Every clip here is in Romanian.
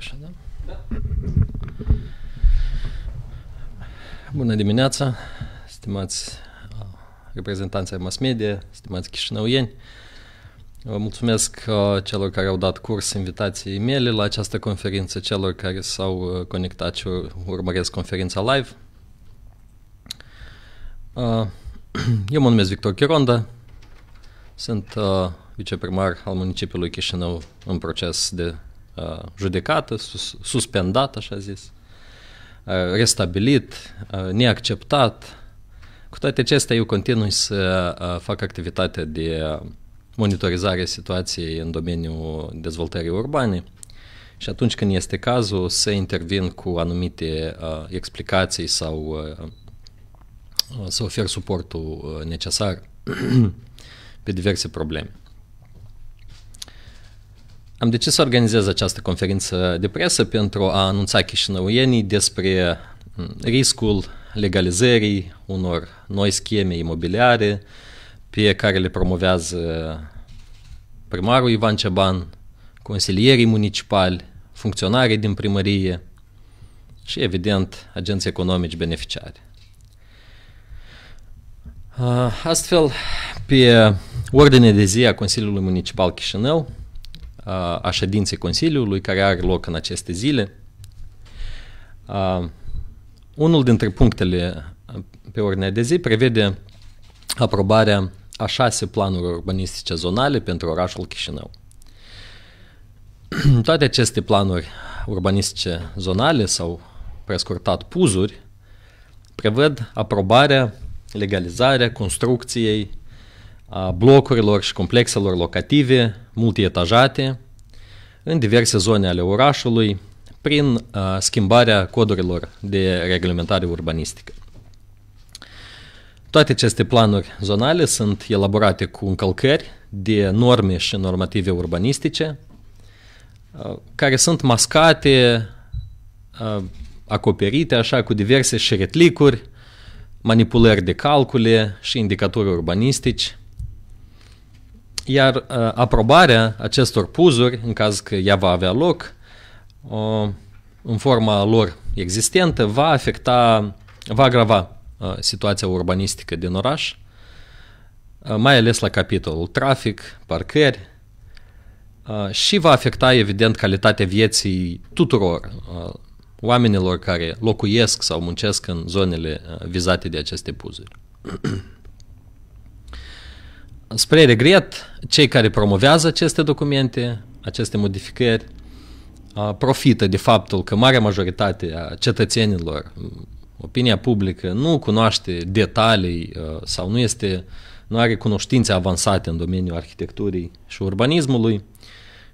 așa, da? da? Bună dimineața, stimați uh, reprezentanții mass media, stimați chișinăuieni. Vă mulțumesc uh, celor care au dat curs invitației mele la această conferință, celor care s-au uh, conectat și urmăresc conferința live. Eu mă numesc Victor Chironda, sunt viceprimar al municipiului Chișinău în proces de Uh, judecată, sus, suspendat, așa zis, uh, restabilit, uh, neacceptat. Cu toate acestea, eu continui să fac activitatea de monitorizare situației în domeniul dezvoltării urbane și atunci când este cazul să intervin cu anumite explicații sau să ofer suportul necesar pe diverse probleme. Am decis să organizez această conferință de presă pentru a anunța chișinăuienii despre riscul legalizării unor noi scheme imobiliare pe care le promovează primarul Ivan Ceban, consilierii municipali, funcționarii din primărie și, evident, agenții economici beneficiari. Astfel, pe ordine de zi a Consiliului Municipal Chișinău, a ședinței Consiliului care are loc în aceste zile. Unul dintre punctele pe ordinea de zi prevede aprobarea a șase planuri urbanistice zonale pentru orașul Chișinău. Toate aceste planuri urbanistice zonale sau prescurtat puzuri prevăd aprobarea, legalizarea construcției a blocurilor și complexelor locative multietajate în diverse zone ale orașului prin schimbarea codurilor de reglementare urbanistică. Toate aceste planuri zonale sunt elaborate cu încălcări de norme și normative urbanistice care sunt mascate, acoperite așa cu diverse șeretlicuri, manipulări de calcule și indicatori urbanistici, iar uh, aprobarea acestor puzuri, în caz că ea va avea loc, în forma lor existentă, va afecta, va agrava uh, situația urbanistică din oraș, uh, mai ales la capitolul trafic, parcări, și va afecta, evident, calitatea vieții tuturor oamenilor care locuiesc sau muncesc în zonele vizate de aceste puzuri spre regret, cei care promovează aceste documente, aceste modificări, profită de faptul că marea majoritate a cetățenilor, opinia publică, nu cunoaște detalii sau nu, este, nu are cunoștințe avansate în domeniul arhitecturii și urbanismului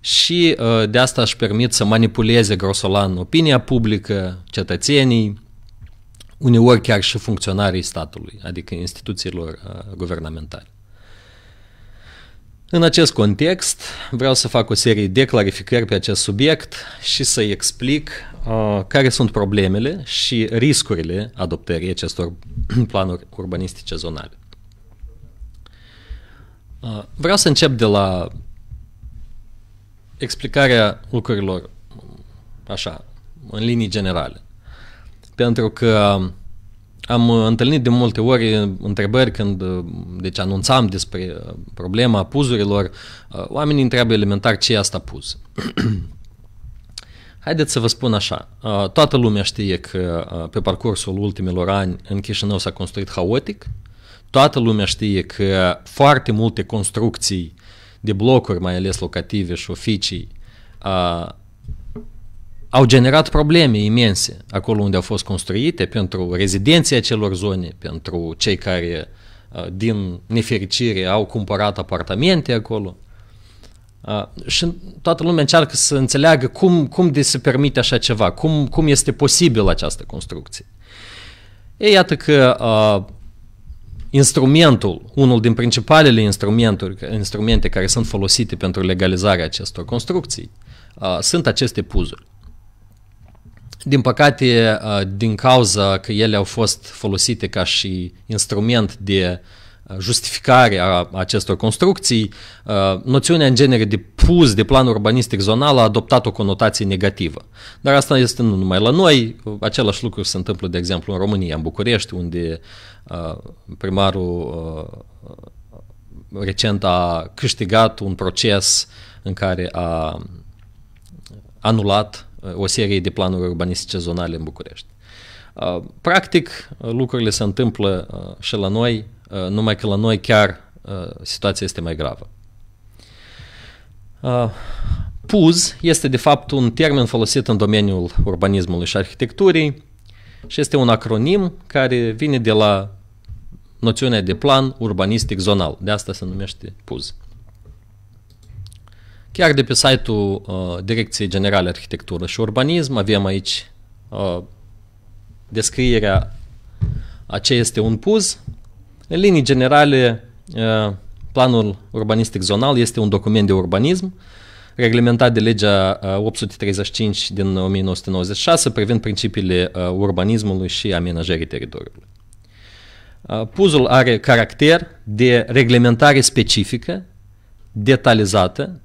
și de asta își permit să manipuleze grosolan opinia publică, cetățenii, uneori chiar și funcționarii statului, adică instituțiilor guvernamentale. În acest context, vreau să fac o serie de clarificări pe acest subiect și să-i explic uh, care sunt problemele și riscurile adoptării acestor planuri urbanistice zonale. Uh, vreau să încep de la explicarea lucrurilor așa, în linii generale. Pentru că am uh, întâlnit de multe ori uh, întrebări când uh, deci anunțam despre problema puzurilor. Oamenii întreabă elementar ce e asta puz. Haideți să vă spun așa, toată lumea știe că pe parcursul ultimilor ani în Chișinău s-a construit haotic, toată lumea știe că foarte multe construcții de blocuri, mai ales locative și oficii, au generat probleme imense acolo unde au fost construite pentru rezidenția celor zone, pentru cei care uh, din nefericire au cumpărat apartamente acolo. Uh, și toată lumea încearcă să înțeleagă cum, cum de se permite așa ceva, cum, cum este posibil această construcție. E iată că uh, instrumentul, unul din principalele instrumente care sunt folosite pentru legalizarea acestor construcții, sunt aceste puzuri. Din păcate, uh, din cauza că ele au fost folosite ca și instrument de uh, justificare a acestor construcții, uh, noțiunea în genere de pus de plan urbanistic zonal a adoptat o conotație negativă. Dar asta este nu numai la noi, același lucru se întâmplă, de exemplu, în România, în București, unde primarul recent a câștigat un proces în care a anulat o serie de planuri urbanistice zonale în București. Uh, practic, uh, lucrurile se întâmplă uh, și la noi, numai că la noi chiar situația este mai gravă. PUZ este de fapt un termen folosit în domeniul urbanismului și arhitecturii și este un acronim care vine de la noțiunea de plan urbanistic zonal. De asta se numește PUZ. Chiar de pe site-ul uh, Direcției Generale Arhitectură și Urbanism avem aici uh, descrierea a ce este un PUZ. În linii generale, uh, planul urbanistic zonal este un document de urbanism reglementat de legea 835 uh, din 1996 privind principiile uh, urbanismului și amenajării teritoriului. Uh, puzul are caracter de reglementare specifică, detalizată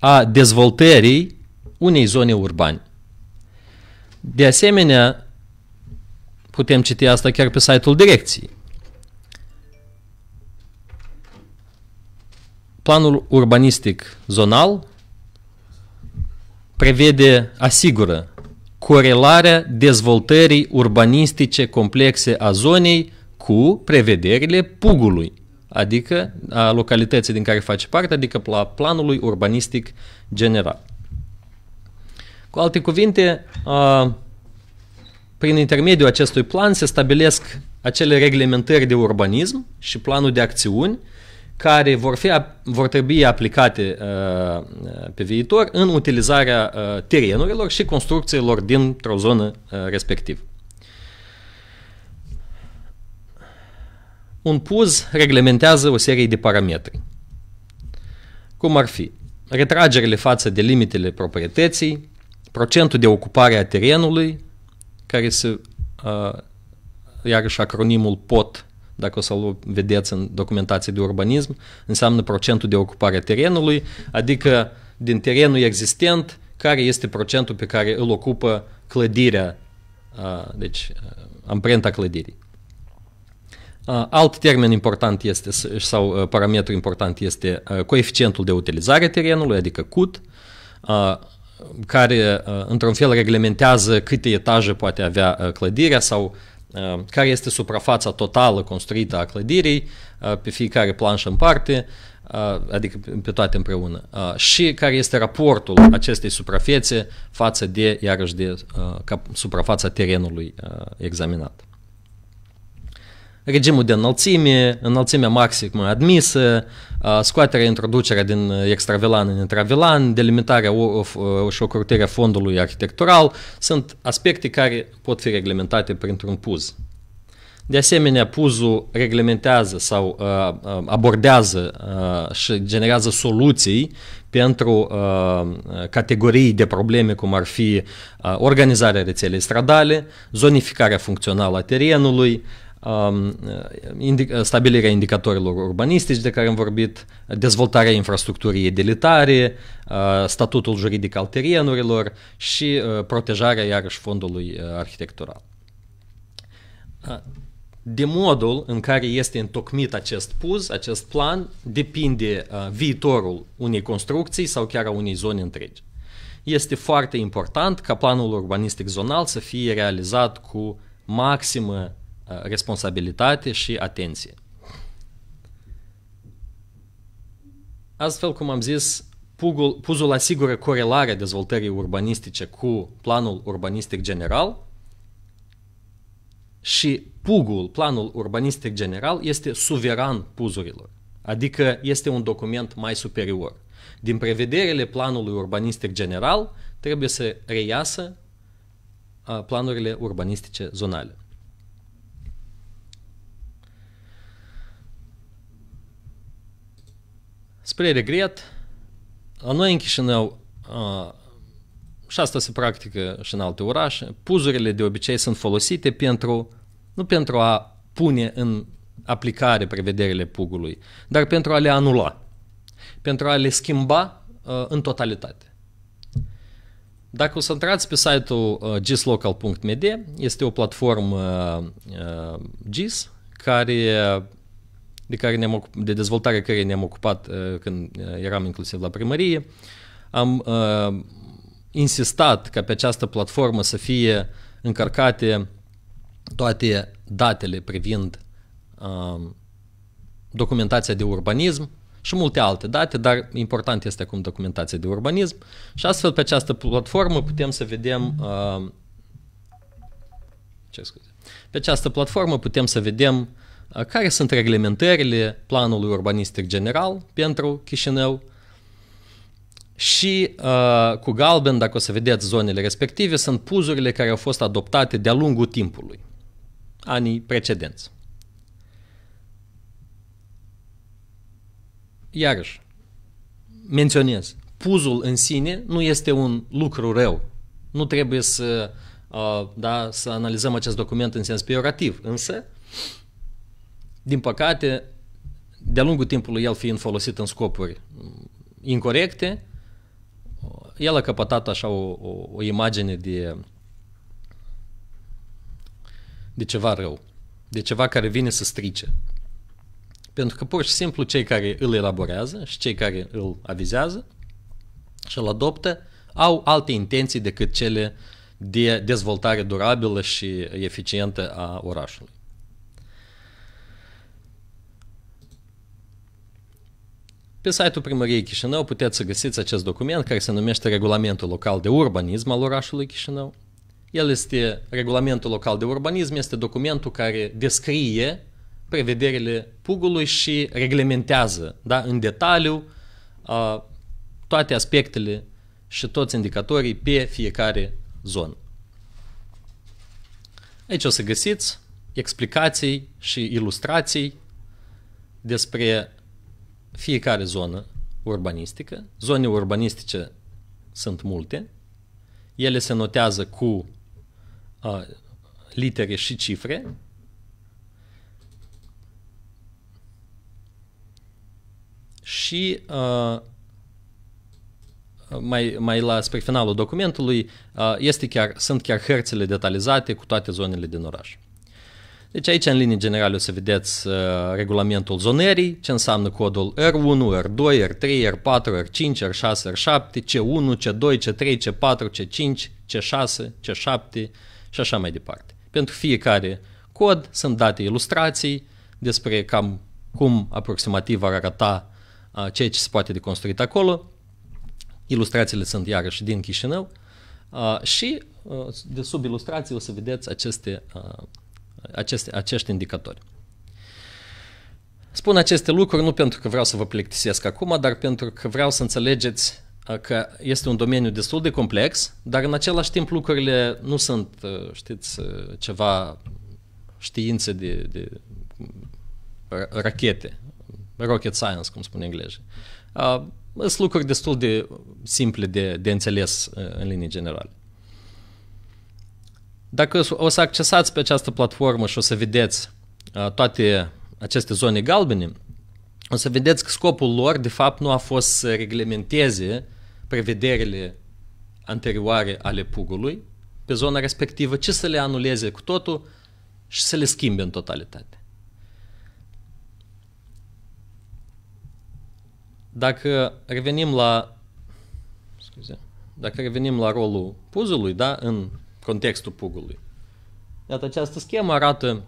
a dezvoltării unei zone urbane. De asemenea, putem citi asta chiar pe site-ul direcției. Planul urbanistic zonal prevede, asigură corelarea dezvoltării urbanistice complexe a zonei cu prevederile pugului adică a localității din care face parte, adică la planului urbanistic general. Cu alte cuvinte, prin intermediul acestui plan se stabilesc acele reglementări de urbanism și planul de acțiuni care vor, fi, vor trebui aplicate uh, pe viitor în utilizarea uh, terenurilor și construcțiilor dintr-o zonă uh, respectivă. un puz reglementează o serie de parametri, cum ar fi retragerile față de limitele proprietății, procentul de ocupare a terenului, care se, uh, iarăși acronimul POT, dacă o să-l vedeți în documentație de urbanism, înseamnă procentul de ocupare a terenului, adică din terenul existent, care este procentul pe care îl ocupă clădirea, uh, deci uh, amprenta clădirii. Uh, alt termen important este, sau uh, parametru important este uh, coeficientul de utilizare a terenului, adică CUT, care într-un fel reglementează câte etaje poate avea clădirea sau care este suprafața totală construită a clădirii pe fiecare planșă în parte, adică pe toate împreună, și care este raportul acestei suprafețe față de, iarăși, de suprafața terenului examinat regimul de înălțime, înălțimea maximă admisă, scoaterea, introducerea din extravilan în intravilan, delimitarea și ocrutirea fondului arhitectural, sunt aspecte care pot fi reglementate printr-un puz. De asemenea, puzul reglementează sau uh, abordează uh, și generează soluții pentru uh, categorii de probleme cum ar fi uh, organizarea rețelei stradale, zonificarea funcțională a terenului, uh, Um, stabilirea indicatorilor urbanistici de care am vorbit, dezvoltarea infrastructurii edilitare, uh, statutul juridic al terenurilor și uh, protejarea iarăși fondului uh, arhitectural. De modul în care este întocmit acest puz, acest plan, depinde viitorul unei construcții sau chiar a unei zone întregi. Este foarte important ca planul urbanistic zonal să fie realizat cu maximă Uh, responsabilitate și atenție. Astfel, cum am zis, Pugul, Puzul asigură corelarea dezvoltării urbanistice cu planul urbanistic general și Pugul, planul urbanistic general, este suveran Puzurilor, adică este un document mai superior. Din prevederile planului urbanistic general trebuie să reiasă uh, planurile urbanistice zonale. spre regret, la noi în Chișinău, și asta se practică și în alte orașe, puzurile de obicei sunt folosite pentru, nu pentru a pune în aplicare prevederile pugului, dar pentru a le anula, pentru a le schimba în totalitate. Dacă o să intrați pe site-ul gislocal.md, este o platformă GIS care de, care ne-am, de dezvoltare care ne-am ocupat uh, când uh, eram inclusiv la primărie. Am uh, insistat ca pe această platformă să fie încărcate toate datele privind documentația de urbanism și multe alte date, dar important este acum documentația de urbanism și astfel pe această platformă putem să vedem uh, ce scuze, pe această platformă putem să vedem care sunt reglementările planului urbanistic general pentru Chișinău și uh, cu galben, dacă o să vedeți zonele respective, sunt puzurile care au fost adoptate de-a lungul timpului, anii precedenți. Iarăși, menționez, puzul în sine nu este un lucru rău. Nu trebuie să, uh, da, să analizăm acest document în sens peiorativ, însă uh, din păcate, de-a lungul timpului el fiind folosit în scopuri mm, incorrecte, el a căpătat așa o, o, o imagine de, de ceva rău, de ceva care vine să strice. Pentru că pur și simplu cei care îl elaborează și cei care îl avizează și îl adoptă au alte intenții decât cele de dezvoltare durabilă și eficientă a orașului. Pe site-ul primăriei Chișinău puteți să găsiți acest document care se numește Regulamentul Local de Urbanism al orașului Chișinău. El este, Regulamentul Local de Urbanism este documentul care descrie prevederile pugului și reglementează da, în detaliu a, toate aspectele și toți indicatorii pe fiecare zonă. Aici o să găsiți explicații și ilustrații despre fiecare zonă urbanistică, zone urbanistice sunt multe, ele se notează cu uh, litere și cifre, și uh, mai, mai la spre finalul documentului uh, este chiar, sunt chiar hărțile detalizate cu toate zonele din oraș. Deci aici, în linii generale, o să vedeți uh, regulamentul zonării, ce înseamnă codul R1, R2, R3, R4, R5, R6, R7, C1, C2, C3, C4, C5, C6, C7 și așa mai departe. Pentru fiecare cod sunt date ilustrații despre cam cum aproximativ ar arăta uh, ceea ce se poate de construit acolo. Ilustrațiile sunt iarăși din Chișinău uh, și uh, de sub ilustrații o să vedeți aceste uh, aceste, acești indicatori. Spun aceste lucruri nu pentru că vreau să vă plictisesc acum, dar pentru că vreau să înțelegeți uh, că este un domeniu destul de complex, dar în același timp lucrurile nu sunt, uh, știți, uh, ceva științe de, de rachete, rocket science, cum spun englezii. Sunt lucruri destul de simple de, de înțeles în linii generale. Dacă o să accesați pe această platformă și o să vedeți uh, toate aceste zone galbene, o să vedeți că scopul lor, de fapt, nu a fost să reglementeze prevederile anterioare ale pugului pe zona respectivă, ci să le anuleze cu totul și să le schimbe în totalitate. Dacă revenim la scuze, dacă revenim la rolul puzului, da, în contextul pugului. Iată, această schemă arată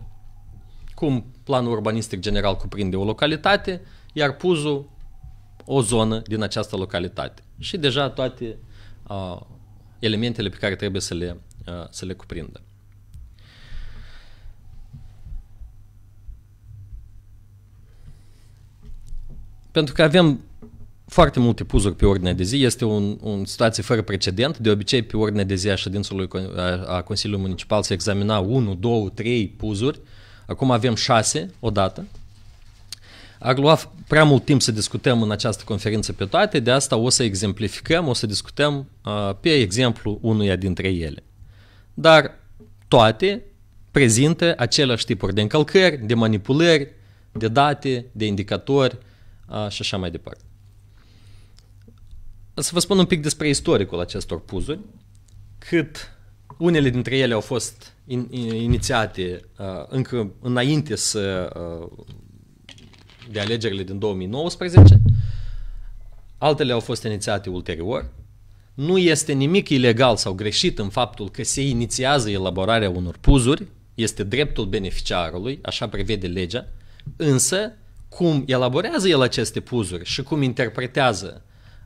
cum planul urbanistic general cuprinde o localitate, iar puzul o zonă din această localitate. Și deja toate uh, elementele pe care trebuie să le, uh, să le cuprindă. Pentru că avem foarte multe puzuri pe ordine de zi. Este un, un situație fără precedent. De obicei, pe ordine de zi a ședințului a, a Consiliului Municipal se examina 1, 2, 3 puzuri. Acum avem 6 odată. Ar lua prea mult timp să discutăm în această conferință pe toate, de asta o să exemplificăm, o să discutăm uh, pe exemplu unuia dintre ele. Dar toate prezintă aceleași tipuri de încălcări, de manipulări, de date, de indicatori uh, și așa mai departe. Să vă spun un pic despre istoricul acestor puzuri, cât unele dintre ele au fost in, in, inițiate uh, încă înainte să, uh, de alegerile din 2019, altele au fost inițiate ulterior. Nu este nimic ilegal sau greșit în faptul că se inițiază elaborarea unor puzuri, este dreptul beneficiarului, așa prevede legea, însă cum elaborează el aceste puzuri și cum interpretează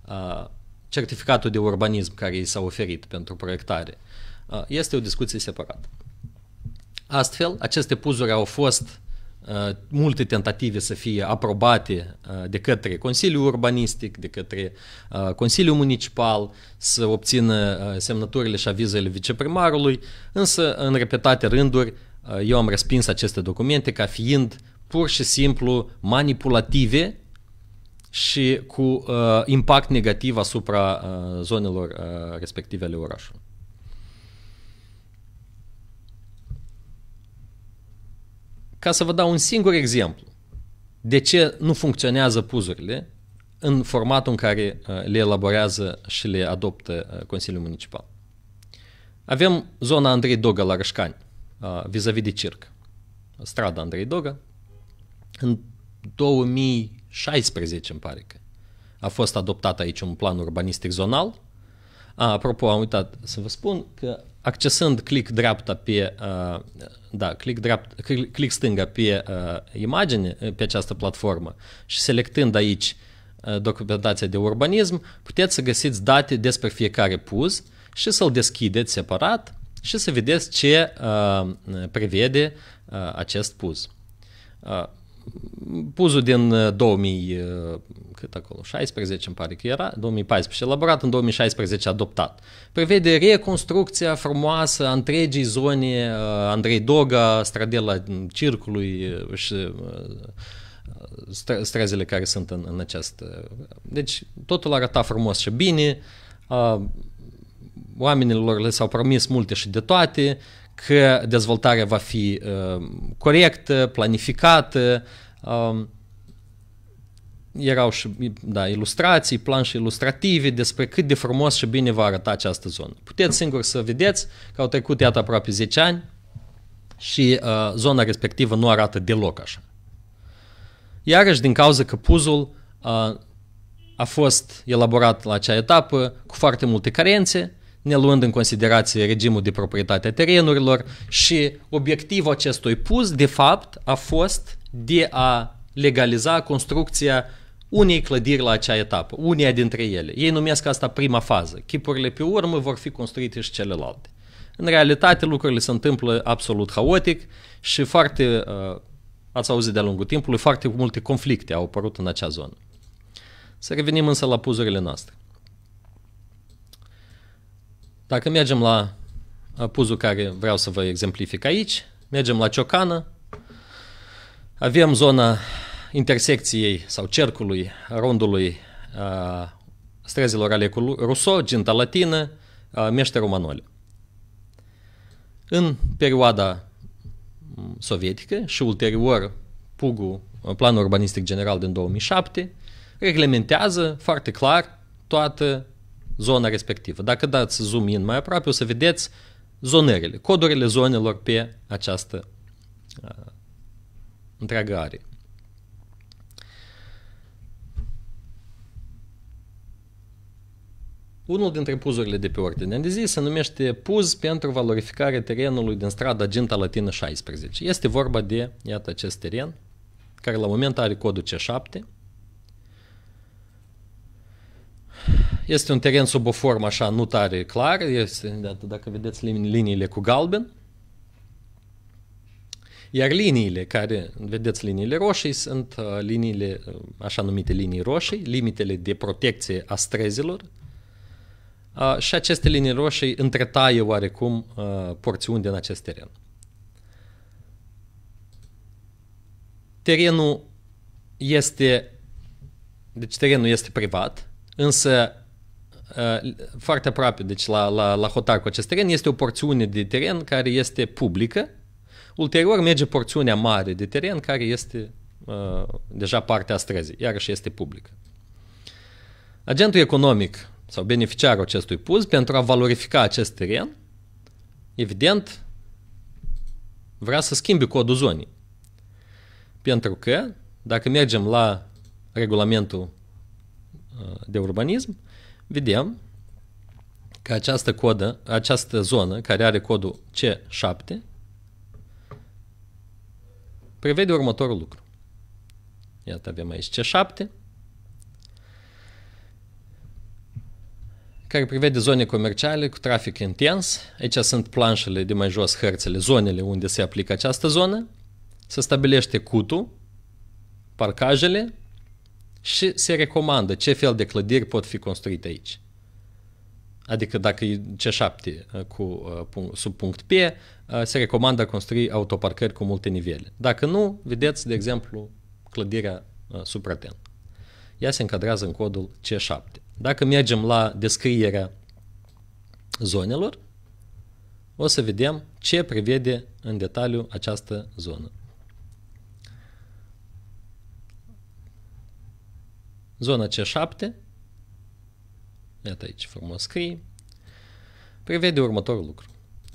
uh, certificatul de urbanism care i s-a oferit pentru proiectare. Este o discuție separată. Astfel, aceste puzuri au fost multe tentative să fie aprobate de către Consiliul Urbanistic, de către Consiliul Municipal, să obțină semnăturile și avizele viceprimarului, însă în repetate rânduri eu am respins aceste documente ca fiind pur și simplu manipulative și cu uh, impact negativ asupra uh, zonelor uh, respective ale orașului. Ca să vă dau un singur exemplu de ce nu funcționează puzurile în formatul în care uh, le elaborează și le adoptă uh, Consiliul Municipal. Avem zona Andrei Doga la Rășcani, uh, vis-a-vis de circ. Strada Andrei Doga. În 2000 16 îmi pare că a fost adoptat aici un plan urbanistic zonal. A, apropo, am uitat să vă spun că accesând click dreapta pe, uh, da, click, dreapta, click stânga pe uh, imagine, pe această platformă și selectând aici uh, documentația de urbanism, puteți să găsiți date despre fiecare puz și să-l deschideți separat și să vedeți ce uh, prevede uh, acest puz. Uh, puzul din 2000, uh, uh, cât acolo, 16 îmi pare că era, 2014, elaborat în 2016 adoptat, prevede reconstrucția frumoasă a întregii zone uh, Andrei Doga, stradela circului și străzile care sunt în, în acest... Deci totul arăta frumos și bine, oamenilor le s-au promis multe și de toate, că dezvoltarea va fi uh, corectă, planificată. Uh, erau și da, ilustrații, planșe ilustrative despre cât de frumos și bine va arăta această zonă. Puteți singur să vedeți că au trecut iată aproape 10 ani și uh, zona respectivă nu arată deloc așa. Iarăși din cauza că puzzle uh, a fost elaborat la acea etapă cu foarte multe carențe, ne luând în considerație regimul de proprietate a terenurilor și obiectivul acestui pus de fapt, a fost de a legaliza construcția unei clădiri la acea etapă, uneia dintre ele. Ei numesc asta prima fază. Chipurile pe urmă vor fi construite și celelalte. În realitate lucrurile se întâmplă absolut haotic și foarte, uh, ați auzit de-a lungul timpului, foarte multe conflicte au apărut în acea zonă. Să revenim însă la puzurile noastre. Dacă mergem la uh, puzul care vreau să vă exemplific aici, mergem la Ciocană, avem zona intersecției sau cercului, rondului a, uh, străzilor ale cu Rousseau, Ginta Latină, uh, Meșterul Manole. În perioada mm, sovietică și ulterior PUGU, Planul Urbanistic General din 2007, reglementează foarte clar toată zona respectivă. Dacă dați zoom in mai aproape, o să vedeți zonările, codurile zonelor pe această uh, întreagă are. Unul dintre puzurile de pe ordine de zi se numește Puz pentru valorificare terenului din strada Ginta Latină 16. Este vorba de, iată, acest teren, care la moment are codul C7, Este un teren sub o formă așa nu tare clar. Este, dacă vedeți liniile cu galben, iar liniile care, vedeți liniile roșii, sunt uh, liniile, uh, așa numite linii roșii, limitele de protecție a străzilor. Uh, și aceste linii roșii întretaie oarecum porțiuni din acest teren. Terenul este, deci terenul este privat, însă Uh, foarte aproape, deci la, la, la hotar cu acest teren, este o porțiune de teren care este publică. Ulterior merge porțiunea mare de teren care este uh, deja partea străzii, iarăși este publică. Agentul economic sau beneficiarul acestui puz, pentru a valorifica acest teren, evident, vrea să schimbe codul zonii. Pentru că, dacă mergem la regulamentul uh, de urbanism, vedem că această codă, această zonă care are codul C7 prevede următorul lucru. Iată, avem aici C7 care prevede zone comerciale cu trafic intens. Aici sunt planșele de mai jos, hărțile, zonele unde se aplică această zonă. Se stabilește cutul, parcajele, și se recomandă ce fel de clădiri pot fi construite aici. Adică dacă e C7 uh, cu, uh, sub punct P, uh, se recomandă construi autoparcări cu multe nivele. Dacă nu, vedeți, de exemplu, clădirea supraten. Ea se încadrează în codul C7. Dacă mergem la descrierea zonelor, o să vedem ce prevede în detaliu această zonă. Zona C7, iată aici frumos scrie, prevede următorul lucru.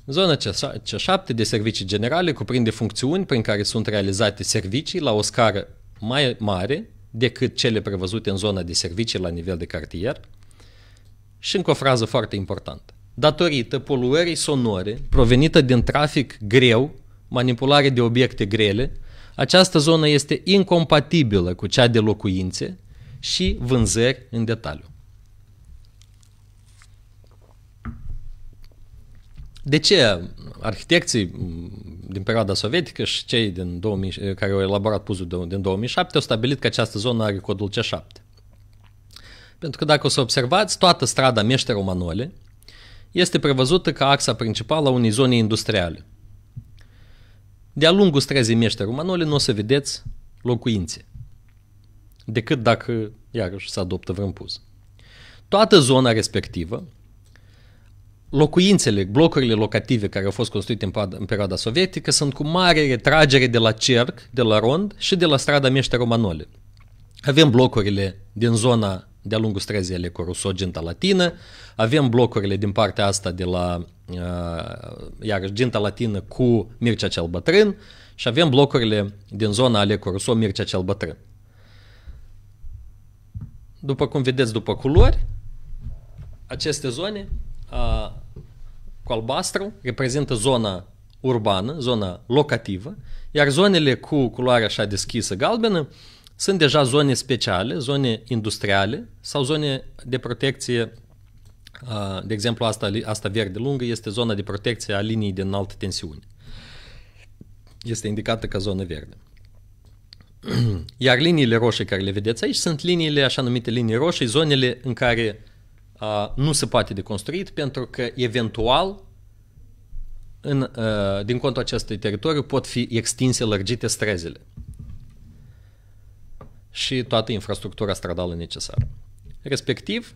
Zona C7 de servicii generale cuprinde funcțiuni prin care sunt realizate servicii la o scară mai mare decât cele prevăzute în zona de servicii la nivel de cartier. Și încă o frază foarte importantă. Datorită poluării sonore provenită din trafic greu, manipulare de obiecte grele, această zonă este incompatibilă cu cea de locuințe și vânzări în detaliu. De ce arhitecții din perioada sovietică și cei din 2000, care au elaborat puzul din 2007 au stabilit că această zonă are codul C7? Pentru că dacă o să observați, toată strada Meșterul Manole este prevăzută ca axa principală a unei zone industriale. De-a lungul străzii Meșterul Manole nu o să vedeți locuințe decât dacă iarăși se adoptă vreun pus. Toată zona respectivă, locuințele, blocurile locative care au fost construite în perioada, în perioada sovietică sunt cu mare retragere de la cerc, de la rond și de la strada Meșteru Romanole. Avem blocurile din zona de-a lungul străzii ale Corusoginta Latină, avem blocurile din partea asta de la uh, iarăși Ginta Latină cu Mircea cel Bătrân și avem blocurile din zona ale Coruso mircea cel Bătrân. După cum vedeți, după culori, aceste zone a, cu albastru reprezintă zona urbană, zona locativă, iar zonele cu culoare așa deschisă galbenă sunt deja zone speciale, zone industriale sau zone de protecție de exemplu, asta, asta verde lungă este zona de protecție a liniei de înaltă tensiune. Este indicată ca zonă verde. Iar liniile roșii care le vedeți aici sunt liniile, așa numite linii roșii, zonele în care uh, nu se poate de construit pentru că eventual în, uh, din contul acestui teritoriu pot fi extinse, lărgite străzile și toată infrastructura stradală necesară. Respectiv,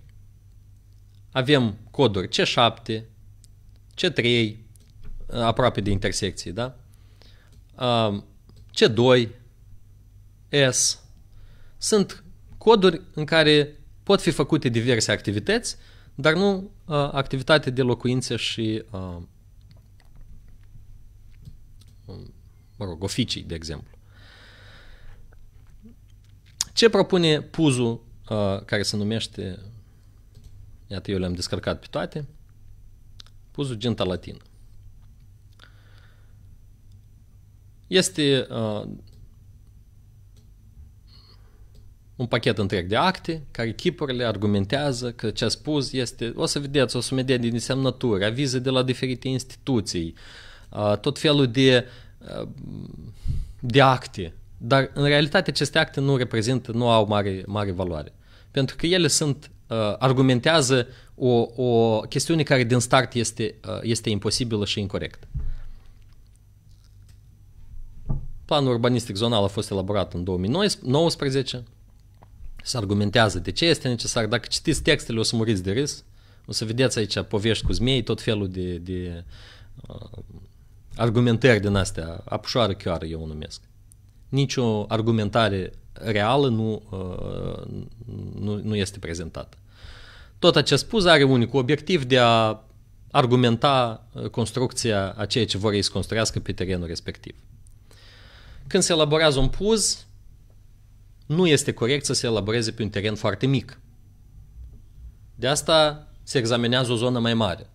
avem coduri C7, C3, aproape de intersecții, da? Uh, C2, S. Sunt coduri în care pot fi făcute diverse activități, dar nu uh, activitate de locuințe și uh, um, mă rog, oficii, de exemplu. Ce propune puzul uh, care se numește, iată eu le-am descărcat pe toate, puzul genta latină. Este uh, un pachet întreg de acte care chipurile argumentează că ce a spus este, o să vedeți o sumedie din semnături, avize de la diferite instituții, tot felul de, de acte. Dar în realitate aceste acte nu reprezintă, nu au mare, mare valoare. Pentru că ele sunt, argumentează o, o chestiune care din start este, este imposibilă și incorrectă. Planul urbanistic zonal a fost elaborat în 2019, se argumentează de ce este necesar. Dacă citiți textele, o să muriți de râs. O să vedeți aici povești cu zmei, tot felul de, de uh, argumentări din astea, apușoară chioară eu o numesc. Nicio argumentare reală nu, uh, nu, nu este prezentată. Tot acest spus are unicul obiectiv de a argumenta uh, construcția a ceea ce vor ei să construiască pe terenul respectiv. Când se elaborează un puz, nu este corect să se elaboreze pe un teren foarte mic. De asta se examinează o zonă mai mare.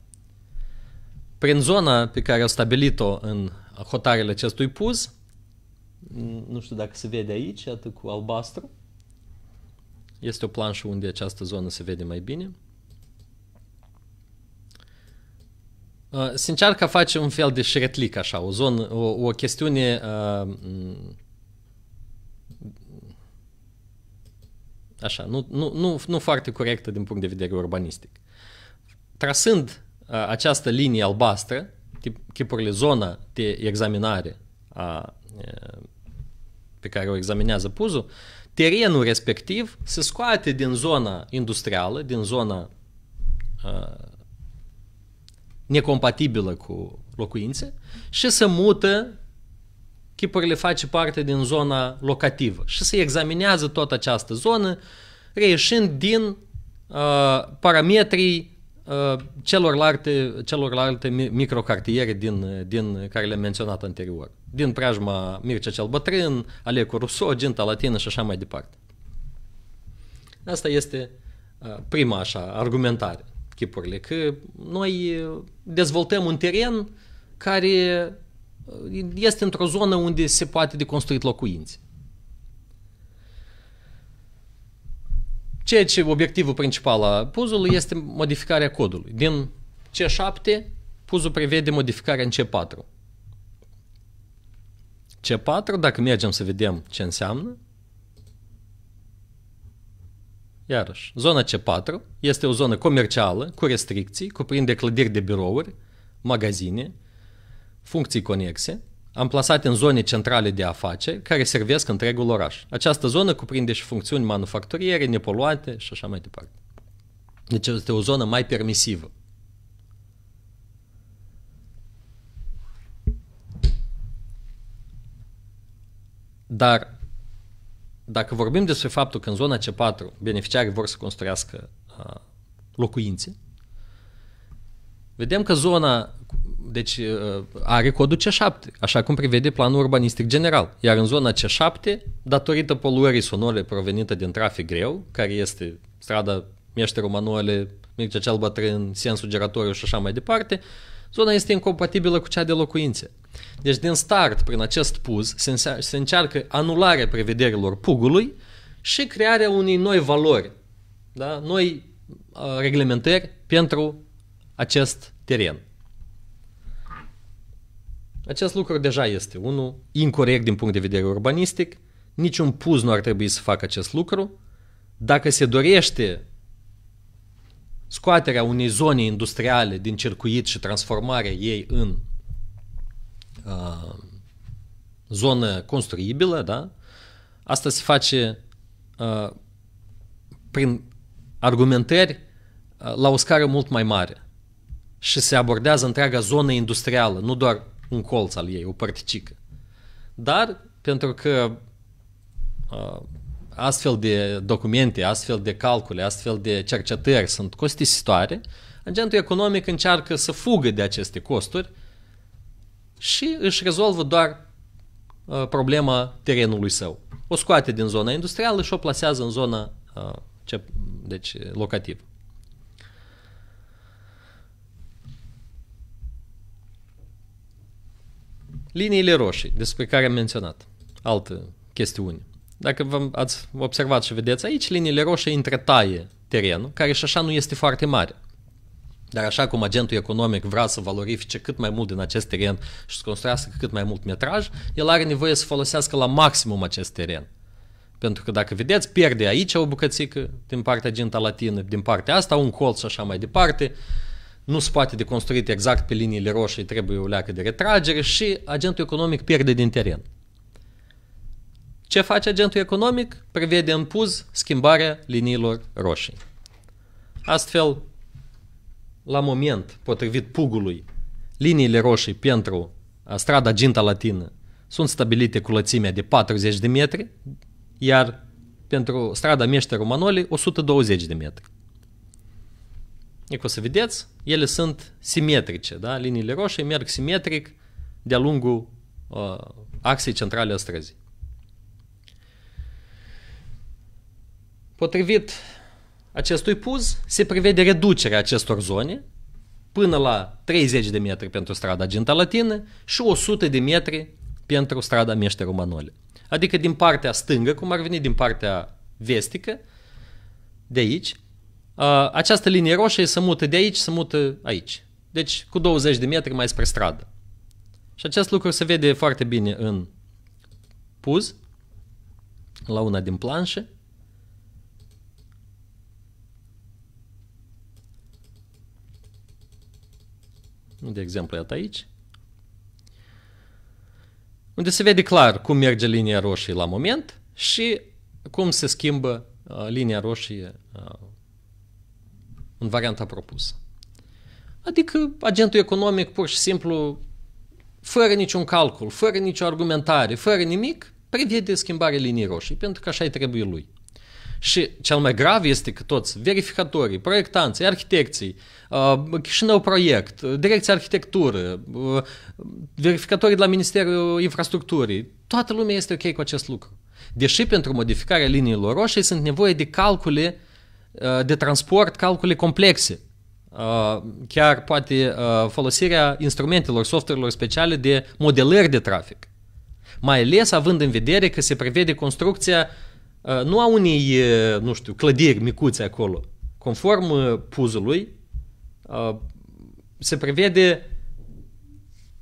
Prin zona pe care au stabilit-o în hotarele acestui puz, nu știu dacă se vede aici, atât cu albastru, este o planșă unde această zonă se vede mai bine. Uh, se încearcă a face un fel de șretlic, așa, o zonă, o, o chestiune uh, așa, nu, nu, nu, nu foarte corectă din punct de vedere urbanistic. Trasând această linie albastră, tip, chipurile zona de examinare a, pe care o examinează puzul, terenul respectiv se scoate din zona industrială, din zona a, necompatibilă cu locuințe și se mută le face parte din zona locativă și se examinează toată această zonă reieșind din uh, parametrii uh, celorlalte, celorlalte microcartiere din, din care le-am menționat anterior. Din preajma Mircea cel Bătrân, Alecu Ruso, Ginta Latină și așa mai departe. Asta este uh, prima așa argumentare, chipurile, că noi uh, dezvoltăm un teren care este într-o zonă unde se poate de construit locuințe. Ceea ce obiectivul principal a puzului este modificarea codului. Din C7, puzul prevede modificarea în C4. C4, dacă mergem să vedem ce înseamnă, iarăși, zona C4 este o zonă comercială, cu restricții, cuprinde clădiri de birouri, magazine, funcții conexe, amplasate în zone centrale de afaceri care servesc întregul oraș. Această zonă cuprinde și funcțiuni manufacturiere, nepoluante și așa mai departe. Deci este o zonă mai permisivă. Dar dacă vorbim despre faptul că în zona C4 beneficiarii vor să construiască uh, locuințe, Vedem că zona deci uh, are codul C7, așa cum prevede planul urbanistic general. Iar în zona C7, datorită poluării sonore provenite din trafic greu, care este strada Meșterul Manuale, Mircea cel Bătrân, sensul geratoriu și așa mai departe, zona este incompatibilă cu cea de locuințe. Deci din start, prin acest puz, se, se încearcă anularea prevederilor pugului și crearea unei noi valori, da? noi uh, reglementări pentru acest teren. Acest lucru deja este unul incorrect din punct de vedere urbanistic, niciun puz nu ar trebui să facă acest lucru. Dacă se dorește scoaterea unei zone industriale din circuit și transformarea ei în uh, zonă construibilă, da? asta se face uh, prin argumentări uh, la o scară mult mai mare și se abordează întreaga zonă industrială, nu doar un colț al ei, o părticică. Dar pentru că uh, astfel de documente, astfel de calcule, astfel de cercetări sunt costisitoare, agentul economic încearcă să fugă de aceste costuri și își rezolvă doar uh, problema terenului său. O scoate din zona industrială și o plasează în zona uh, ce, deci, locativă. Liniile roșii, despre care am menționat, altă chestiune. Dacă v- ați observat și vedeți, aici liniile roșii întretaie terenul, care și așa nu este foarte mare. Dar așa cum agentul economic vrea să valorifice cât mai mult din acest teren și să construiască cât mai mult metraj, el are nevoie să folosească la maximum acest teren. Pentru că dacă vedeți, pierde aici o bucățică din partea ginta latină, din partea asta un colț și așa mai departe nu se poate de construit exact pe liniile roșii, trebuie o leacă de retragere și agentul economic pierde din teren. Ce face agentul economic? Prevede în puz schimbarea liniilor roșii. Astfel, la moment, potrivit pugului, liniile roșii pentru strada Ginta Latină sunt stabilite cu lățimea de 40 de metri, iar pentru strada Meșterul Manole 120 de metri. Deci o să vedeți, ele sunt simetrice, da? Liniile roșii merg simetric de-a lungul uh, axei centrale a străzii. Potrivit acestui puz, se prevede reducerea acestor zone până la 30 de metri pentru strada Ginta Latină și 100 de metri pentru strada Meșterul Manole. Adică din partea stângă, cum ar veni din partea vestică, de aici, Uh, această linie roșie se mută de aici, se mută aici. Deci cu 20 de metri mai spre stradă. Și acest lucru se vede foarte bine în puz, la una din planșe. De exemplu, iată aici. Unde se vede clar cum merge linia roșie la moment și cum se schimbă uh, linia roșie uh, în varianta propusă. Adică agentul economic pur și simplu, fără niciun calcul, fără nicio argumentare, fără nimic, prevede schimbarea linii roșii, pentru că așa-i trebuie lui. Și cel mai grav este că toți verificatorii, proiectanții, arhitecții, uh, Chișinău Proiect, uh, Direcția Arhitectură, uh, verificatorii de la Ministerul Infrastructurii, toată lumea este ok cu acest lucru. Deși pentru modificarea liniilor roșii sunt nevoie de calcule Uh, de transport calcule complexe. Uh, chiar poate uh, folosirea instrumentelor, software-urilor speciale de modelări de trafic. Mai ales având în vedere că se prevede construcția nu a unei, nu știu, clădiri micuțe acolo. Conform puzului, se prevede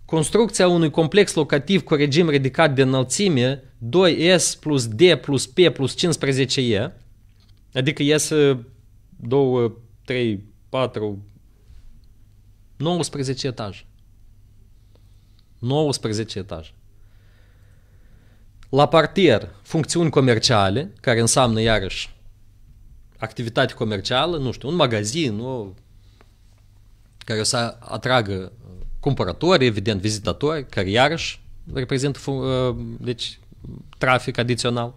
construcția unui complex locativ cu regim ridicat de înălțime 2S plus D plus P plus 15E Adică iese 2, 3, 4, 19 etaje. 19 etaje. La partier, funcțiuni comerciale, care înseamnă iarăși activitate comercială, nu știu, un magazin, o, care o să atragă uh, cumpărători, evident, vizitatori, care iarăși reprezintă uh, deci, trafic adițional.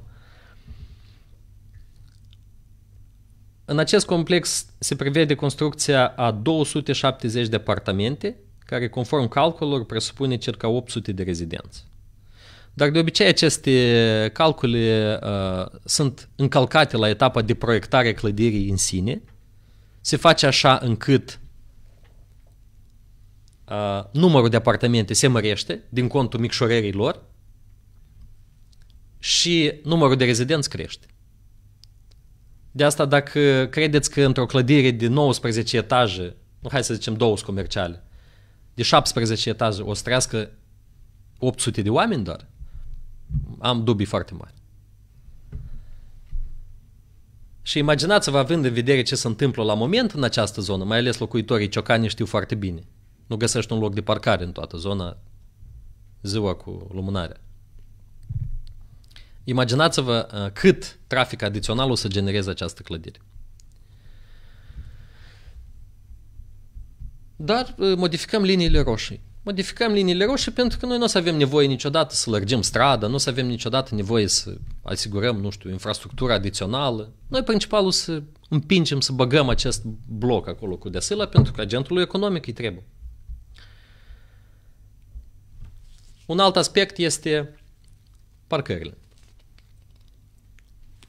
În acest complex se prevede construcția a 270 de apartamente, care conform calculelor presupune circa 800 de rezidenți. Dar de obicei aceste calcule uh, sunt încălcate la etapa de proiectare a clădirii în sine. Se face așa încât uh, numărul de apartamente se mărește din contul micșorerii lor și numărul de rezidenți crește. De asta dacă credeți că într-o clădire de 19 etaje, nu hai să zicem 20 comerciale, de 17 etaje o să 800 de oameni doar, am dubii foarte mari. Și imaginați-vă având în vedere ce se întâmplă la moment în această zonă, mai ales locuitorii ciocani știu foarte bine. Nu găsești un loc de parcare în toată zona ziua cu lumânarea. Imaginați-vă uh, cât trafic adițional o să genereze această clădire. Dar uh, modificăm liniile roșii. Modificăm liniile roșii pentru că noi nu o să avem nevoie niciodată să lărgim strada, nu o să avem niciodată nevoie să asigurăm, nu știu, infrastructura adițională. Noi principalul să împingem, să băgăm acest bloc acolo cu desila pentru că agentului economic îi trebuie. Un alt aspect este parcările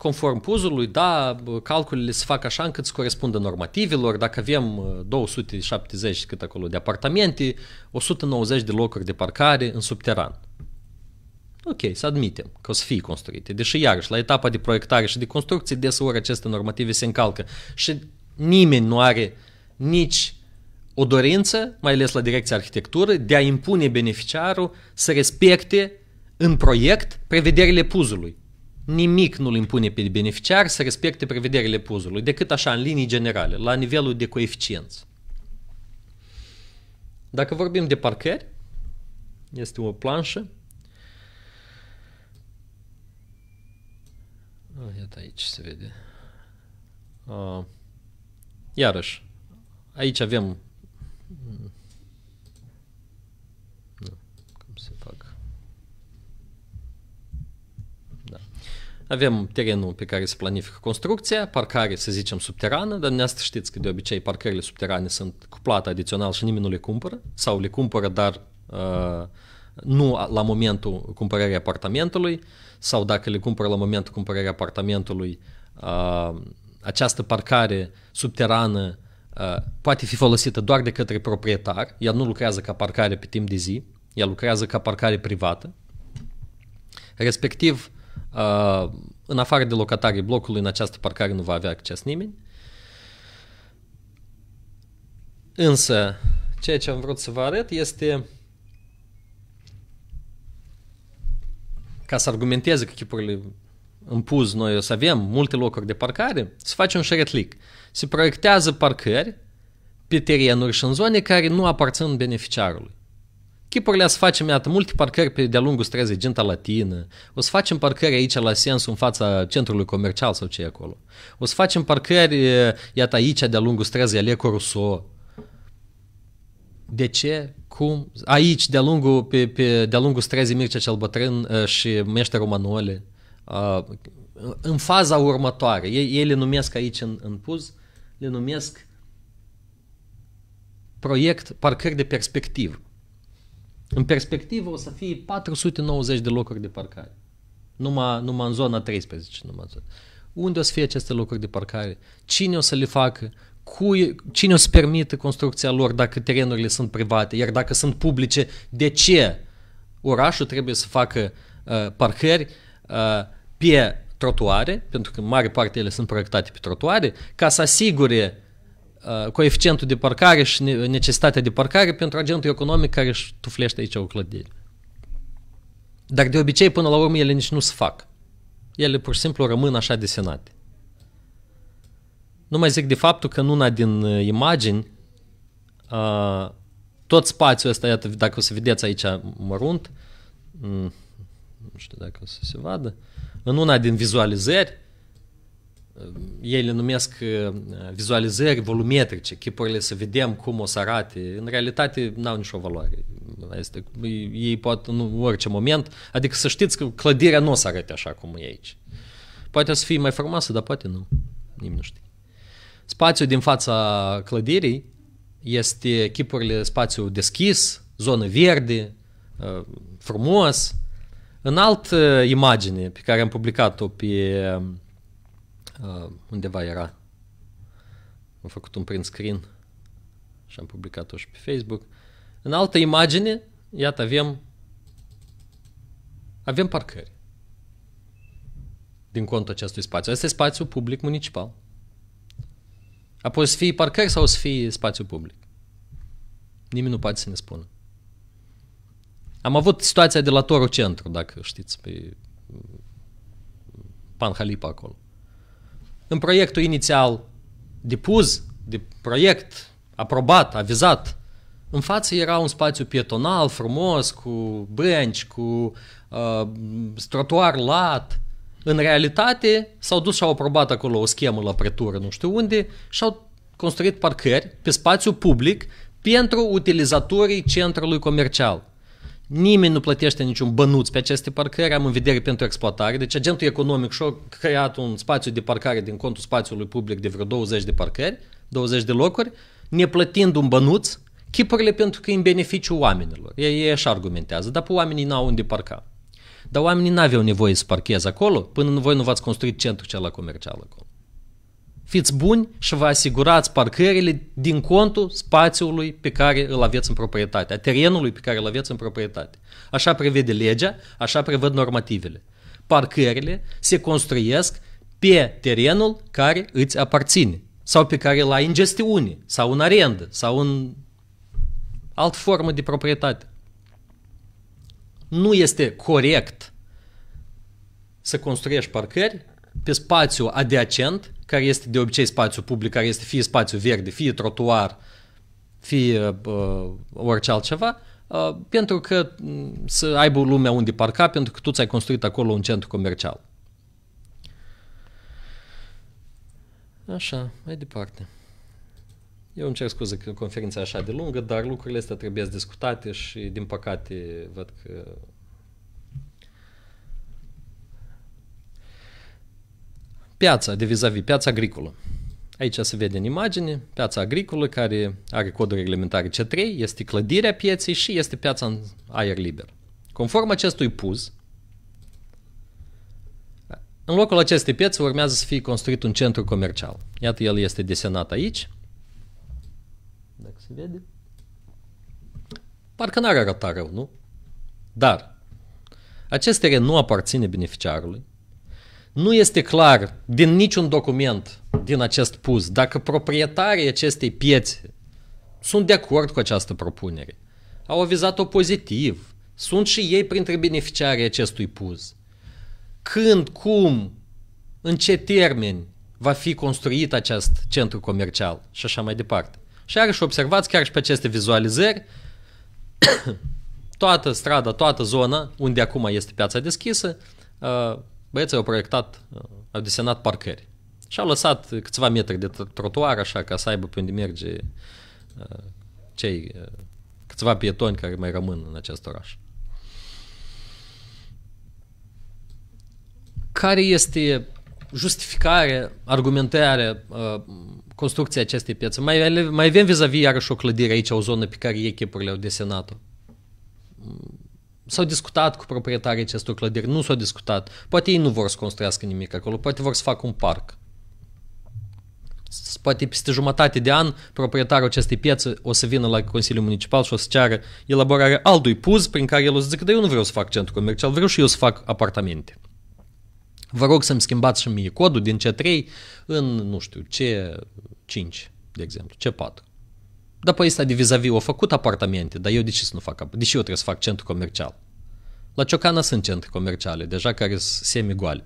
conform puzului, da, calculele se fac așa încât să corespundă normativilor. Dacă avem 270 ă, cât acolo de apartamente, 190 de locuri de parcare în subteran. Ok, să admitem că o să fie construite. Deși, iarăși, la etapa de proiectare și de construcție, deseori aceste normative se încalcă și nimeni nu are nici o dorință, mai ales la direcția arhitectură, de a impune beneficiarul să respecte în proiect prevederile puzului nimic nu-l impune pe beneficiar să respecte prevederile puzului, decât așa, în linii generale, la nivelul de coeficienți. Dacă vorbim de parcări, este o planșă. Iată aici se vede. Iarăși, aici avem Avem terenul pe care se planifică construcția, parcare, să zicem, subterană, dar dumneavoastră știți că de obicei parcările subterane sunt cu plată adițional și nimeni nu le cumpără sau le cumpără, dar uh, nu la momentul cumpărării apartamentului sau dacă le cumpără la momentul cumpărării apartamentului, uh, această parcare subterană uh, poate fi folosită doar de către proprietar, ea nu lucrează ca parcare pe timp de zi, ea lucrează ca parcare privată. Respectiv, Uh, în afară de locatarii blocului, în această parcare nu va avea acces nimeni. Însă, ceea ce am vrut să vă arăt este ca să argumenteze că chipurile în puz noi o să avem multe locuri de parcare, să facem un șeretlic. Se proiectează parcări pe terenuri și în zone care nu aparțin beneficiarului. Chipurile să facem, iată, multe parcări pe de-a lungul străzii, Genta Latină. O să facem parcări aici la sens în fața centrului comercial sau ce e acolo. O să facem parcări, iată, aici de-a lungul străzii Aleco Rousseau. De ce? Cum? Aici, de-a lungul, pe, pe, de-a lungul străzii Mircea cel Bătrân uh, și Meșterul Manole. Uh, în faza următoare. Ei, ei le numesc aici în, în puz, le numesc proiect parcări de perspectivă în perspectivă o să fie 490 de locuri de parcare. Numai, numai în zona 13. Numai zona. Unde o să fie aceste locuri de parcare? Cine o să le facă? Cui, cine o să permită construcția lor dacă terenurile sunt private? Iar dacă sunt publice, de ce orașul trebuie să facă uh, parcări uh, pe trotuare, pentru că în mare parte ele sunt proiectate pe trotuare, ca să asigure Uh, coeficientul de parcare și necesitatea de parcare pentru agentul economic care își tuflește aici o clădire. Dar de obicei, până la urmă, ele nici nu se fac. Ele pur și simplu rămân așa desenate. Nu mai zic de faptul că în una din uh, imagini, uh, tot spațiul ăsta, iată, dacă o să vedeți aici mărunt, mm, nu știu dacă o să se vadă, în una din vizualizări, ei le numesc vizualizări volumetrice, chipurile să vedem cum o să arate. În realitate n-au nicio valoare. Este, ei pot în orice moment, adică să știți că clădirea nu o să arate așa cum e aici. Poate o să fie mai frumoasă, dar poate nu. Nimeni nu știe. Spațiul din fața clădirii este chipurile spațiu deschis, zonă verde, frumos. În altă imagine pe care am publicat-o pe Uh, undeva era. Am făcut un print screen și am publicat-o și pe Facebook. În altă imagine, iată, avem avem parcări din contul acestui spațiu. Asta e spațiu public municipal. Apoi să fie parcări sau să fie spațiu public. Nimeni nu poate să ne spună. Am avut situația de la Toru Centru, dacă știți, pe Panhalipa acolo în proiectul inițial depus, de proiect aprobat, avizat, în față era un spațiu pietonal, frumos, cu bănci, cu uh, trotuar lat. În realitate s-au dus și au aprobat acolo o schemă la pretură, nu știu unde, și au construit parcări pe spațiu public pentru utilizatorii centrului comercial. Nimeni nu plătește niciun bănuț pe aceste parcări, am în vedere pentru exploatare. Deci agentul economic și-a creat un spațiu de parcare din contul spațiului public de vreo 20 de parcări, 20 de locuri, ne plătind un bănuț, chipurile pentru că e în beneficiu oamenilor. Ei, ei așa argumentează, dar pe oamenii n-au unde parca. Dar oamenii n-aveau nevoie să parcheze acolo până voi nu v-ați construit centrul cel comercial acolo. Fiți buni și vă asigurați parcările din contul spațiului pe care îl aveți în proprietate, a terenului pe care îl aveți în proprietate. Așa prevede legea, așa prevăd normativele. Parcările se construiesc pe terenul care îți aparține sau pe care îl ai în gestiune sau în arendă sau în alt formă de proprietate. Nu este corect să construiești parcări pe spațiu adiacent, care este de obicei spațiu public, care este fie spațiu verde, fie trotuar, fie uh, orice altceva, uh, pentru că mm, să aibă lumea unde parca, pentru că tu ți-ai construit acolo un centru comercial. Așa, mai departe. Eu îmi cer scuze că conferința e așa de lungă, dar lucrurile astea trebuie discutate și, din păcate, văd că piața de vis-a-vis, piața agricolă. Aici se vede în imagine piața agricolă care are codul reglementar C3, este clădirea pieței și este piața în aer liber. Conform acestui puz, în locul acestei piețe urmează să fie construit un centru comercial. Iată, el este desenat aici. Dacă se vede. Parcă n-ar arăta rău, nu? Dar acest teren nu aparține beneficiarului. Nu este clar din niciun document din acest pus dacă proprietarii acestei piețe sunt de acord cu această propunere. Au avizat-o pozitiv. Sunt și ei printre beneficiarii acestui pus. Când, cum, în ce termeni va fi construit acest centru comercial și așa mai departe. Și iarăși observați chiar și pe aceste vizualizări toată strada, toată zona unde acum este piața deschisă uh, Băieții au proiectat, uh, au desenat parcări. Și au lăsat câțiva metri de trotuar, așa, ca să aibă pe unde merge uh, cei uh, câțiva pietoni care mai rămân în acest oraș. Care este justificare, argumentare, construcția acestei piețe? Mai, mai avem vis-a-vis iarăși o clădire aici, o zonă pe care echipurile au desenat-o s-au discutat cu proprietarii acestor clădiri, nu s-au discutat. Poate ei nu vor să construiască nimic acolo, poate vor să facă un parc. Poate peste jumătate de an proprietarul acestei piețe o să vină la Consiliul Municipal și o să ceară elaborarea altui puz prin care el o să zică, da, eu nu vreau să fac centru comercial, vreau și eu să fac apartamente. Vă rog să-mi schimbați și mie codul din C3 în, nu știu, C5, de exemplu, C4. Dar pe păi, ăsta de vis-a-vis, au făcut apartamente, dar eu de ce să nu fac? De ce eu trebuie să fac centru comercial? La Ciocana sunt centri comerciale, deja care sunt semi-goale.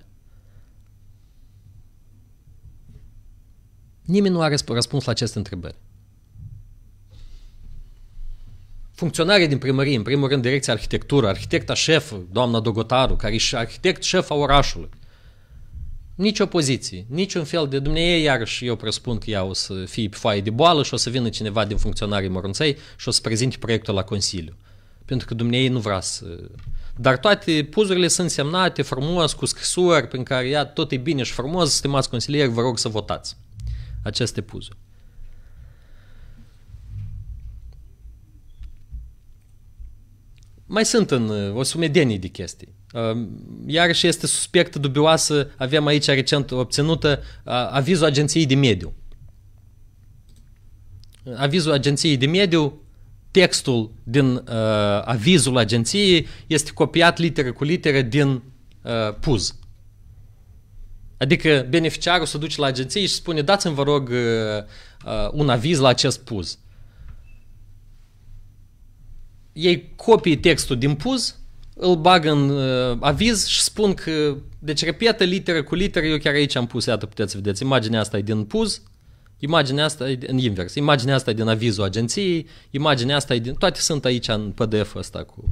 Nimeni nu are răspuns la aceste întrebări. Funcționarii din primărie, în primul rând direcția arhitectură, arhitecta șef, doamna Dogotaru, care e și arhitect șef a orașului, nici opoziție, niciun fel de dumneie, iarăși eu presupun că ea o să fie pe foaie de boală și o să vină cineva din funcționarii mărunței și o să prezinte proiectul la Consiliu. Pentru că dumneie nu vrea să... Dar toate puzurile sunt semnate frumos, cu scrisuri, prin care ea tot e bine și frumos, stimați consilieri, vă rog să votați aceste puzuri. Mai sunt în uh, o sumedenie de chestii. Ehm, iarăși este suspectă, dubioasă, avem aici recent obținută avizul Agenției de Mediu. Avizul Agenției de Mediu, textul din uh, avizul agenției este copiat literă cu literă din uh, PUZ. Adică beneficiarul se duce la agenție și spune dați-mi vă rog uh, uh, un aviz la acest PUZ. Ei copie textul din PUZ, îl bag în uh, aviz și spun că, deci repetă literă cu literă, eu chiar aici am pus, iată puteți să vedeți, imaginea asta e din puz, imaginea asta e în invers, imaginea asta e din avizul agenției, imaginea asta e din, toate sunt aici în PDF ăsta cu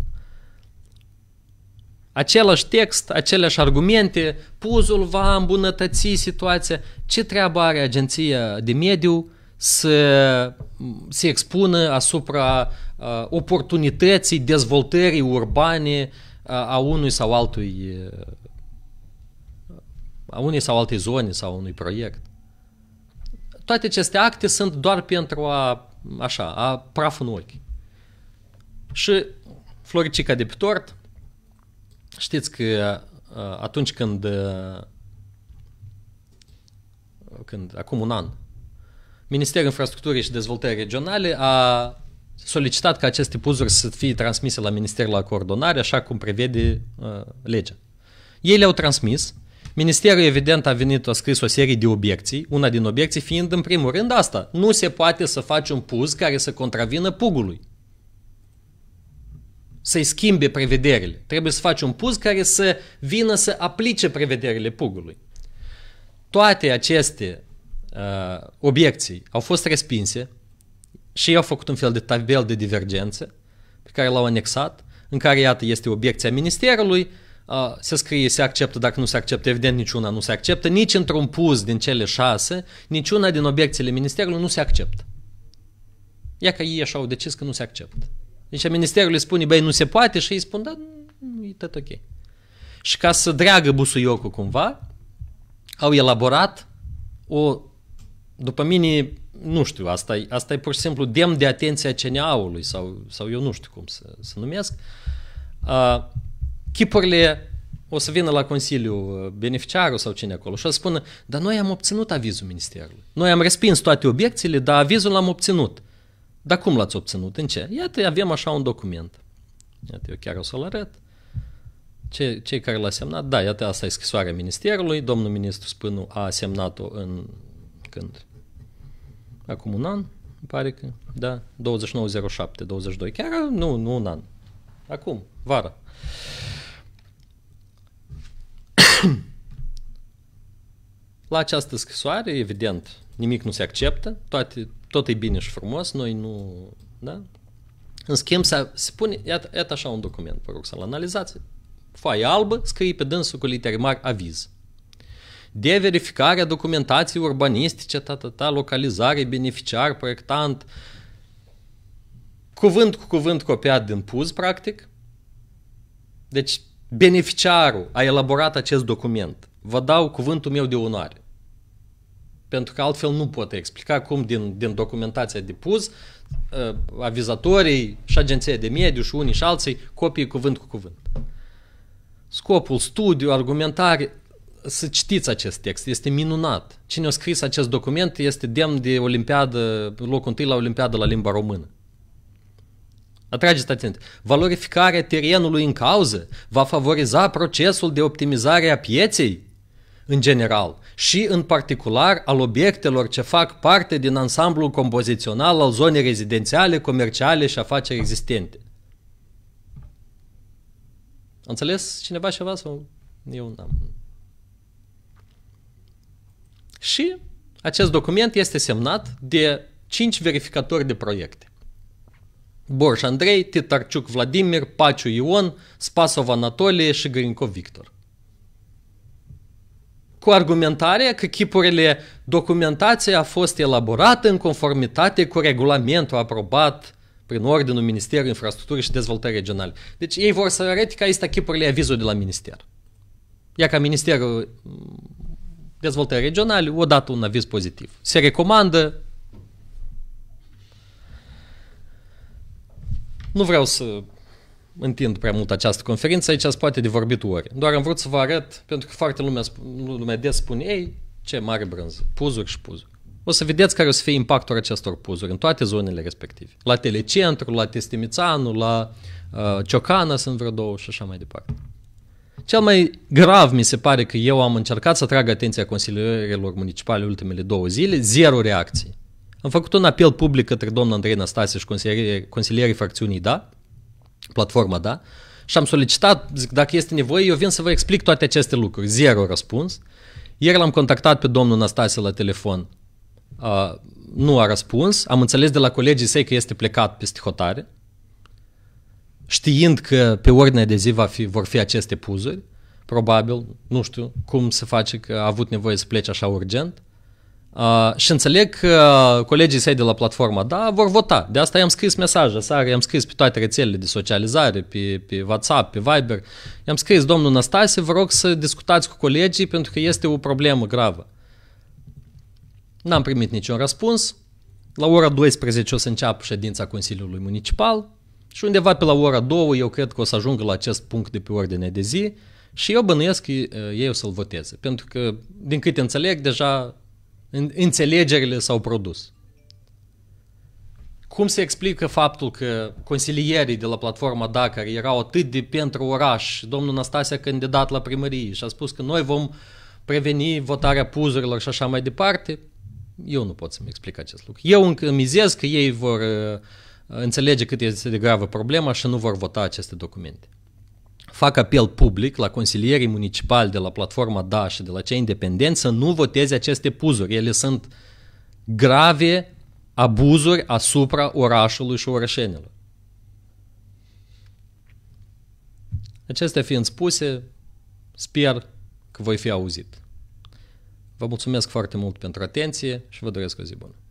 Același text, aceleași argumente, puzul va îmbunătăți situația. Ce treabă are agenția de mediu să se expună asupra oportunității dezvoltării urbane a unui sau altui a unei sau alte zone sau unui proiect. Toate aceste acte sunt doar pentru a, așa, a praf în ochi. Și Floricica de pe tort, știți că atunci când, când acum un an, Ministerul Infrastructurii și Dezvoltării Regionale a solicitat ca aceste puzuri să fie transmise la Ministerul la Coordonare, așa cum prevede uh, legea. Ei le-au transmis, Ministerul evident a venit, a scris o serie de obiecții, una din obiecții fiind în primul rând asta, nu se poate să faci un puz care să contravină pugului. Să-i schimbe prevederile. Trebuie să faci un puz care să vină să aplice prevederile pugului. Toate aceste uh, obiecții au fost respinse, și ei au făcut un fel de tabel de divergențe pe care l-au anexat, în care, iată, este obiecția ministerului, se scrie se acceptă, dacă nu se acceptă, evident niciuna nu se acceptă, nici într-un pus din cele șase, niciuna din obiecțiile ministerului nu se acceptă. Ia că ei așa au decis că nu se acceptă. Deci ministerul îi spune, băi, nu se poate și ei spun, da, nu, e tot ok. Și ca să dreagă busuiocul cumva, au elaborat o, după mine, nu știu, asta e, asta e pur și simplu demn de atenția CNA-ului sau, sau eu nu știu cum să, să numesc. Uh, chipurile o să vină la Consiliu uh, beneficiarul sau cine acolo și o să spună, dar noi am obținut avizul Ministerului. Noi am respins toate obiecțiile, dar avizul l-am obținut. Dar cum l-ați obținut? În ce? Iată, avem așa un document. Iată, eu chiar o să-l arăt. Ce, cei care l-a semnat, da, iată, asta e scrisoarea Ministerului, domnul ministru Spânu a semnat-o în când? acum un an, îmi pare că, da, 2907, 22, chiar nu, nu un an, acum, vara. La această scrisoare, evident, nimic nu se acceptă, toate, tot e bine și frumos, noi nu, da? În schimb, se, pune, iată, iată așa un document, vă rog să-l analizați, foaie albă, scrie pe dânsul cu litere mari aviz de verificarea documentației urbanistice, ta, ta, ta, localizare, beneficiar, proiectant, cuvânt cu cuvânt copiat din PUZ, practic. Deci, beneficiarul a elaborat acest document. Vă dau cuvântul meu de onoare. Pentru că altfel nu pot explica cum din, din documentația de PUZ uh, avizatorii și agenția de mediu și unii și alții copii cuvânt cu cuvânt. Scopul, studiu, argumentare, să citiți acest text, este minunat. Cine a scris acest document este demn de Olimpiadă, locul întâi la Olimpiadă la limba română. Atrageți atenție. Valorificarea terenului în cauză va favoriza procesul de optimizare a pieței în general și în particular al obiectelor ce fac parte din ansamblul compozițional al zonei rezidențiale, comerciale și afaceri existente. A înțeles cineva ceva sau eu n-am? și acest document este semnat de cinci verificatori de proiecte. Borș Andrei, Titarciuc Vladimir, Paciu Ion, Spasov Anatolie și Grinco Victor. Cu argumentarea că chipurile documentației a fost elaborată în conformitate cu regulamentul aprobat prin Ordinul Ministerului Infrastructurii și Dezvoltării Regionale. Deci ei vor să arate că aici chipurile avizul de la minister. Ia ca ministerul dezvoltări regionale, o un aviz pozitiv. Se recomandă Nu vreau să întind prea mult această conferință, aici se poate de vorbit ori. Doar am vrut să vă arăt, pentru că foarte lumea, lumea des spune, ei, ce mare brânză, puzuri și puzuri. O să vedeți care o să fie impactul acestor puzuri în toate zonele respective. La Telecentru, la Testimițanu, la uh, Ciocana sunt vreo două și așa mai departe. Cel mai grav mi se pare că eu am încercat să atrag atenția consilierilor municipale ultimele două zile, zero reacții. Am făcut un apel public către domnul Andrei Năstase și consilierii, consilierii fracțiunii DA, platforma DA, și am solicitat, zic, dacă este nevoie, eu vin să vă explic toate aceste lucruri. Zero răspuns. Ieri l-am contactat pe domnul Năstase la telefon. Uh, nu a răspuns. Am înțeles de la colegii săi că este plecat peste hotare știind că pe ordinea de zi va fi, vor fi aceste puzuri, probabil, nu știu cum se face că a avut nevoie să plece așa urgent. Uh, și înțeleg că colegii săi de la platforma, da, vor vota. De asta i-am scris mesaje, seara i-am scris pe toate rețelele de socializare, pe, pe WhatsApp, pe Viber. I-am scris, domnul Nastase, vă rog să discutați cu colegii pentru că este o problemă gravă. N-am primit niciun răspuns. La ora 12 o să înceapă ședința Consiliului Municipal. Și undeva pe la ora 2 eu cred că o să ajungă la acest punct de pe ordine de zi și eu bănuiesc că uh, ei o să-l voteze. Pentru că, din câte înțeleg, deja înțelegerile s-au produs. Cum se explică faptul că consilierii de la platforma Dakar erau atât de pentru oraș, domnul Nastase a candidat la primărie și a spus că noi vom preveni votarea puzurilor și așa mai departe, eu nu pot să-mi explic acest lucru. Eu încă mizez că ei vor uh, înțelege cât este de gravă problema și nu vor vota aceste documente. Fac apel public la consilierii municipali de la platforma DA și de la cei independenți să nu voteze aceste puzuri. Ele sunt grave abuzuri asupra orașului și orășenilor. Acestea fiind spuse, sper că voi fi auzit. Vă mulțumesc foarte mult pentru atenție și vă doresc o zi bună.